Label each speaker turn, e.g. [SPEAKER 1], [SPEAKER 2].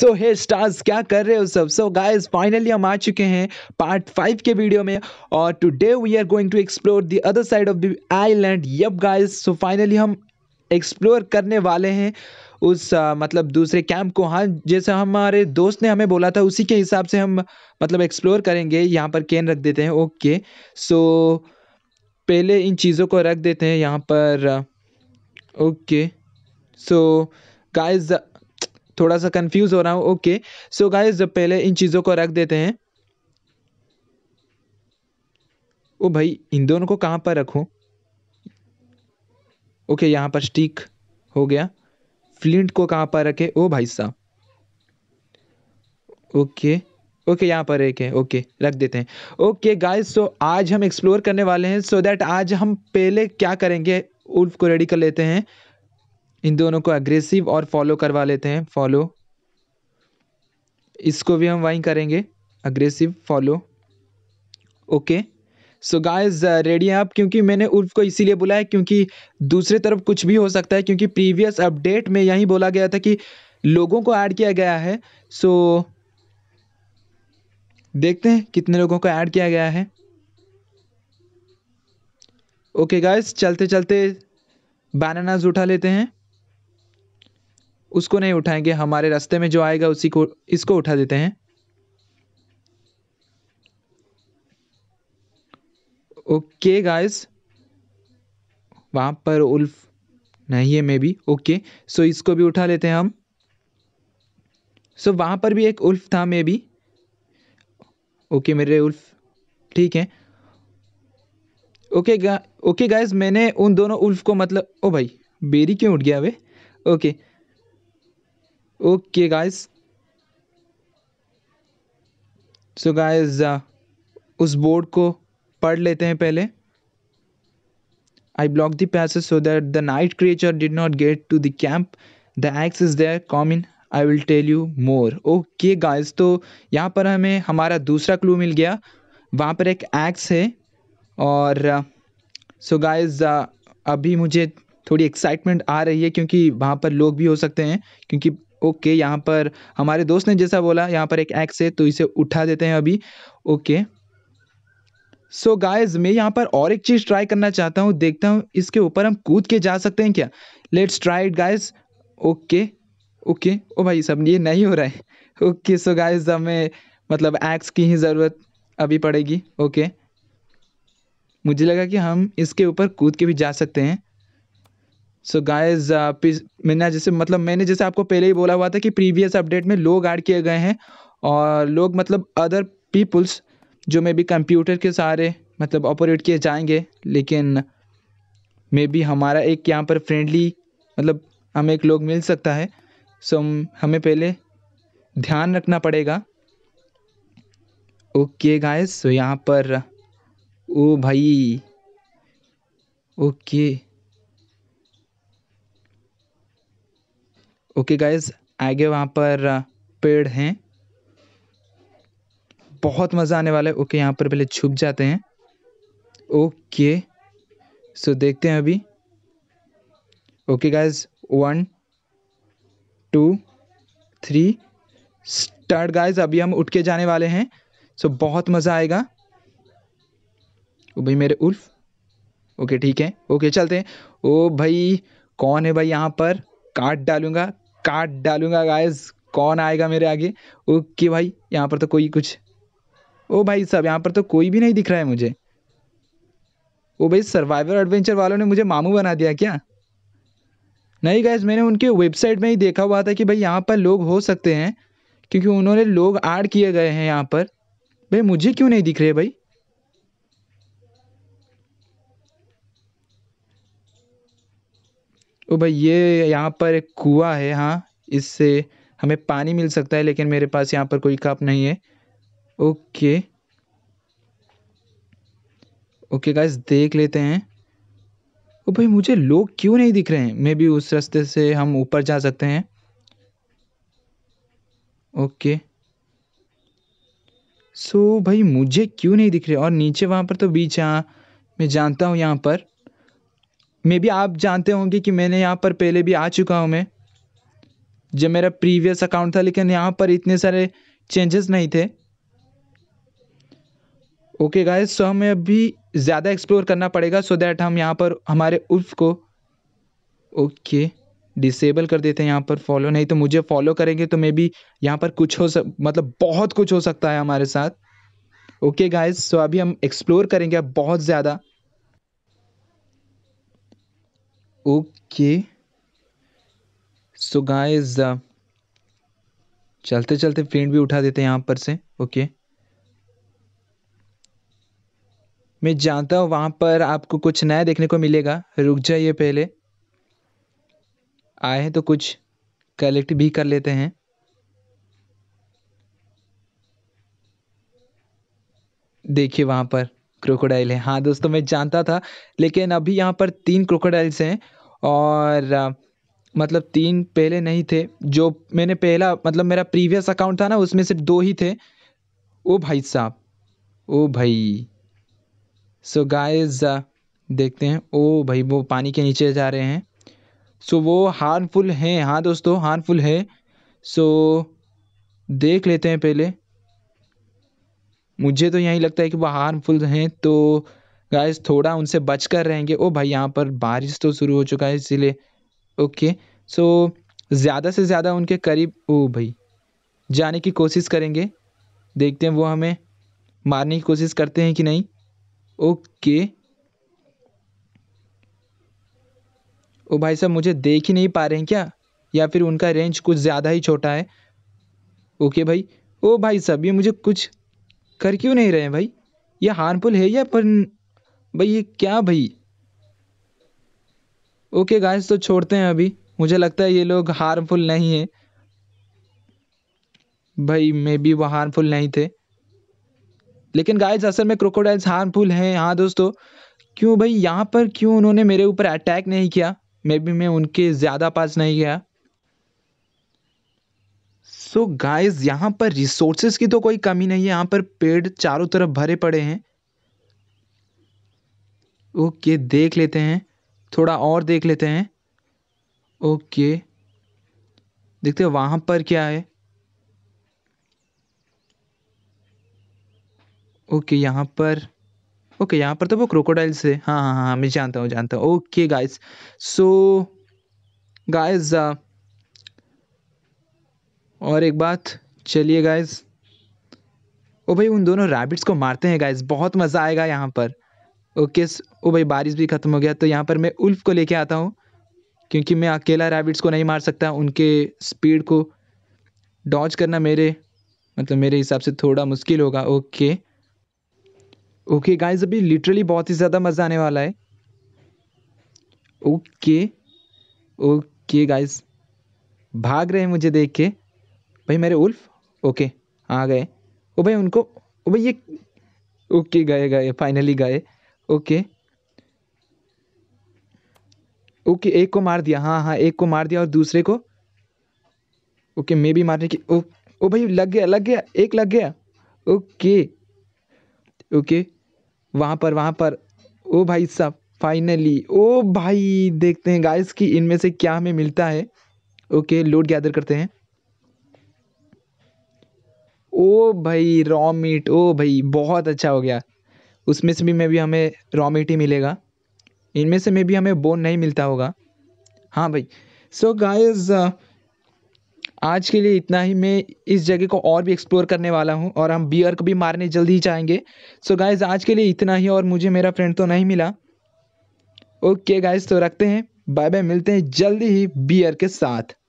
[SPEAKER 1] सो हे stars क्या कर रहे हो सब सो गाइस फाइनली हम आ चुके हैं पार्ट फाइव के वीडियो में और today we are going to explore the other side of the island yup guys so finally हम एक्सप्लोर करने वाले हैं उस आ, uh, मतलब दूसरे कैंप को हाँ जैसे हमारे दोस्त ने हमें बोला था उसी के हिसाब से हम मतलब एक्सप्लोर करेंगे यहाँ पर कैन रख देते हैं ओके सो पहले इन चीज़ों को रख देते हैं यहाँ पर ओके सो गाइस थोड़ा सा कंफ्यूज हो रहा हूँ ओके सो गाइज पहले इन चीज़ों को रख देते हैं ओ भाई इन दोनों को कहाँ पर रखूँ ओके यहाँ पर स्टिक हो गया फ्लिंट को कहाँ पर रखे ओ भाई साहब ओके ओके यहाँ पर एक है ओके रख देते हैं ओके गाइस सो आज हम एक्सप्लोर करने वाले हैं सो so दैट आज हम पहले क्या करेंगे उल्फ को रेडी कर लेते हैं इन दोनों को अग्रेसिव और फॉलो करवा लेते हैं फॉलो इसको भी हम वहीं करेंगे aggressive follow okay so guys ready हैं आप क्योंकि मैंने उर्फ को इसीलिए बुलाया क्योंकि दूसरे तरफ कुछ भी हो सकता है क्योंकि प्रीवियस अपडेट में यही बोला गया था कि लोगों को ऐड किया गया है सो so, देखते हैं कितने लोगों को ऐड किया गया है ओके okay गाइस चलते चलते बैनानाज उठा लेते हैं उसको नहीं उठाएंगे हमारे रास्ते में जो आएगा उसी को इसको उठा देते हैं ओके गाइस वहां पर उल्फ नहीं है मे बी ओके सो इसको भी उठा लेते हैं हम सो so, वहाँ पर भी एक उल्फ था मे बी ओके मेरे उल्फ ठीक है ओके गा ओके गाइज मैंने उन दोनों उल्फ को मतलब ओ भाई बेरी क्यों उठ गया वे okay okay guys so guys उस बोर्ड को पढ़ लेते हैं पहले I block the passage so that the night creature did not get to the camp the axe is there come in I will tell you more okay guys तो यहाँ पर हमें हमारा दूसरा क्लू मिल गया वहाँ पर एक एक्स है और so uh, guys so uh, अभी मुझे थोड़ी एक्साइटमेंट आ रही है क्योंकि वहाँ पर लोग भी हो सकते हैं क्योंकि ओके यहाँ पर हमारे दोस्त ने जैसा बोला यहाँ पर एक एक्स है तो इसे उठा देते हैं अभी ओके सो गाइस मैं यहाँ पर और एक चीज़ ट्राई करना चाहता हूँ देखता हूँ इसके ऊपर हम कूद के जा सकते हैं क्या let's try it guys okay okay ओ भाई सब ये नहीं हो रहा है ओके सो गायज़ हमें मतलब एक्स की ही ज़रूरत अभी पड़ेगी ओके मुझे लगा कि हम इसके ऊपर कूद के भी जा सकते हैं सो गाइज मैंने जैसे मतलब मैंने जैसे आपको पहले ही बोला हुआ था कि प्रीवियस अपडेट में लोग ऐड किए गए हैं और लोग मतलब अदर पीपल्स जो मे बी कंप्यूटर के सारे मतलब ऑपरेट किए जाएंगे लेकिन मे बी हमारा एक यहाँ पर फ्रेंडली मतलब हमें एक लोग मिल सकता है सो हमें पहले ध्यान रखना पड़ेगा ओके गाइस सो यहाँ पर ओ भाई ओके ओके गाइज आगे वहाँ पर पेड़ हैं बहुत मज़ा आने वाला है ओके यहाँ पर पहले छुप जाते हैं ओके सो देखते हैं अभी okay guys one two three start guys अभी हम उठ के जाने वाले हैं सो बहुत मज़ा आएगा ओ भाई मेरे उल्फ ओके ठीक है ओके चलते हैं ओ भाई कौन है भाई यहाँ पर काट डालूंगा काट डालूंगा गाइस कौन आएगा मेरे आगे ओके भाई यहाँ पर तो कोई कुछ ओ भाई साहब यहाँ पर तो कोई भी नहीं दिख रहा है मुझे ओ भाई सर्वाइवर एडवेंचर वालों ने मुझे मामू बना दिया क्या नहीं गैस मैंने उनके वेबसाइट में ही देखा हुआ था कि भाई यहाँ पर लोग हो सकते हैं क्योंकि उन्होंने लोग ऐड किए गए हैं यहाँ पर भाई मुझे क्यों नहीं दिख रहे भाई तो भाई ये यहाँ पर एक कुआ है हाँ इससे हमें पानी मिल सकता है लेकिन मेरे पास यहाँ पर कोई कप नहीं है ओके ओके गाइस देख लेते हैं ओ भाई मुझे लोग क्यों नहीं दिख रहे हैं मे बी उस रास्ते से हम ऊपर जा सकते हैं ओके सो भाई मुझे क्यों नहीं दिख रहे और नीचे वहाँ पर तो बीच हाँ मैं जानता हूँ यहाँ पर मे बी आप जानते होंगे कि मैंने यहाँ पर पहले भी आ चुका हूँ मैं जब मेरा प्रीवियस अकाउंट था लेकिन यहाँ पर इतने सारे चेंजेस नहीं थे ओके गाइस सो हमें अभी ज़्यादा एक्सप्लोर करना पड़ेगा सो so दैट हम यहाँ पर हमारे उर्फ को ओके okay, डिसेबल कर देते हैं यहाँ पर फॉलो नहीं तो मुझे फॉलो करेंगे तो मे बी यहाँ पर कुछ हो सक मतलब बहुत कुछ हो सकता है हमारे साथ ओके गाइस सो अभी हम एक्सप्लोर करेंगे अब बहुत ज़्यादा ओके सो गाइस uh, चलते चलते प्रिंट भी उठा देते हैं यहाँ पर से ओके मैं जानता हूँ वहाँ पर आपको कुछ नया देखने को मिलेगा रुक जाइए पहले आए हैं तो कुछ कलेक्ट भी कर लेते हैं देखिए वहाँ पर क्रोकोडाइल है हाँ दोस्तों मैं जानता था लेकिन अभी यहाँ पर तीन क्रोकोडाइल्स हैं और मतलब तीन पहले नहीं थे जो मैंने पहला मतलब मेरा प्रीवियस अकाउंट था ना उसमें सिर्फ दो ही थे ओ भाई साहब ओ भाई सो गाइस देखते हैं ओ भाई वो पानी के नीचे जा रहे हैं सो वो हार्मफुल हैं हाँ दोस्तों हार्मफुल है सो देख लेते हैं पहले मुझे तो यही लगता है कि वो हार्मफुल हैं तो गाइस थोड़ा उनसे बच कर रहेंगे ओ भाई यहाँ पर बारिश तो शुरू हो चुका है इसीलिए ओके सो ज़्यादा से ज़्यादा उनके करीब ओ भाई जाने की कोशिश करेंगे देखते हैं वो हमें मारने की कोशिश करते हैं कि नहीं ओके ओ भाई साहब मुझे देख ही नहीं पा रहे हैं क्या या फिर उनका रेंज कुछ ज़्यादा ही छोटा है ओके भाई ओ भाई साहब ये मुझे कुछ कर क्यों नहीं रहे हैं भाई ये हार्मफुल है या पर भाई ये क्या भाई ओके गाइस तो छोड़ते हैं अभी मुझे लगता है ये लोग हार्मफुल नहीं है भाई मे बी वो हार्मफुल नहीं थे लेकिन गाइस असल में क्रोकोडाइल्स हार्मफुल हैं हाँ दोस्तों क्यों भाई यहाँ पर क्यों उन्होंने मेरे ऊपर अटैक नहीं किया मे बी मैं उनके ज़्यादा पास नहीं गया सो गाइस यहाँ पर रिसोर्सेज की तो कोई कमी नहीं है यहाँ पर पेड़ चारों तरफ भरे पड़े हैं ओके देख लेते हैं थोड़ा और देख लेते हैं ओके देखते हैं वहाँ पर क्या है ओके यहाँ पर ओके यहाँ पर तो वो क्रोकोडाइल्स है हाँ हाँ हाँ मैं जानता हूँ जानता हूँ ओके गाइस सो गाइस और एक बात चलिए गाइज ओ भाई उन दोनों रैबिट्स को मारते हैं गाइज बहुत मज़ा आएगा यहाँ पर ओके ओ भाई बारिश भी ख़त्म हो गया तो यहाँ पर मैं उल्फ को लेके आता हूँ क्योंकि मैं अकेला रैबिट्स को नहीं मार सकता उनके स्पीड को डॉज करना मेरे मतलब मेरे हिसाब से थोड़ा मुश्किल होगा ओके ओके गाइज अभी लिटरली बहुत ही ज़्यादा मज़ा आने वाला है ओके ओके गाइज़ भाग रहे हैं मुझे देख के भाई मेरे उल्फ ओके आ गए ओ भाई उनको ओ भाई ये ओके गए गए फाइनली गए ओके ओके एक को मार दिया हाँ हाँ एक को मार दिया और दूसरे को ओके मे भी मारने की ओ ओ भाई लग गया लग गया एक लग गया ओके ओके वहाँ पर वहाँ पर ओ भाई साहब फाइनली ओ भाई देखते हैं गाइस कि इनमें से क्या हमें मिलता है ओके लोड गैदर करते हैं ओ भाई रॉ मीट ओ भाई बहुत अच्छा हो गया उसमें से भी मे भी हमें रॉ मीट ही मिलेगा इनमें से मे भी हमें बोन नहीं मिलता होगा हाँ भाई सो so गाइस uh, आज के लिए इतना ही मैं इस जगह को और भी एक्सप्लोर करने वाला हूँ और हम बियर को भी मारने जल्दी ही जाएंगे सो so गाइस आज के लिए इतना ही और मुझे मेरा फ्रेंड तो नहीं मिला ओके okay गाइस तो रखते हैं बाय बाय मिलते हैं जल्दी ही बियर के साथ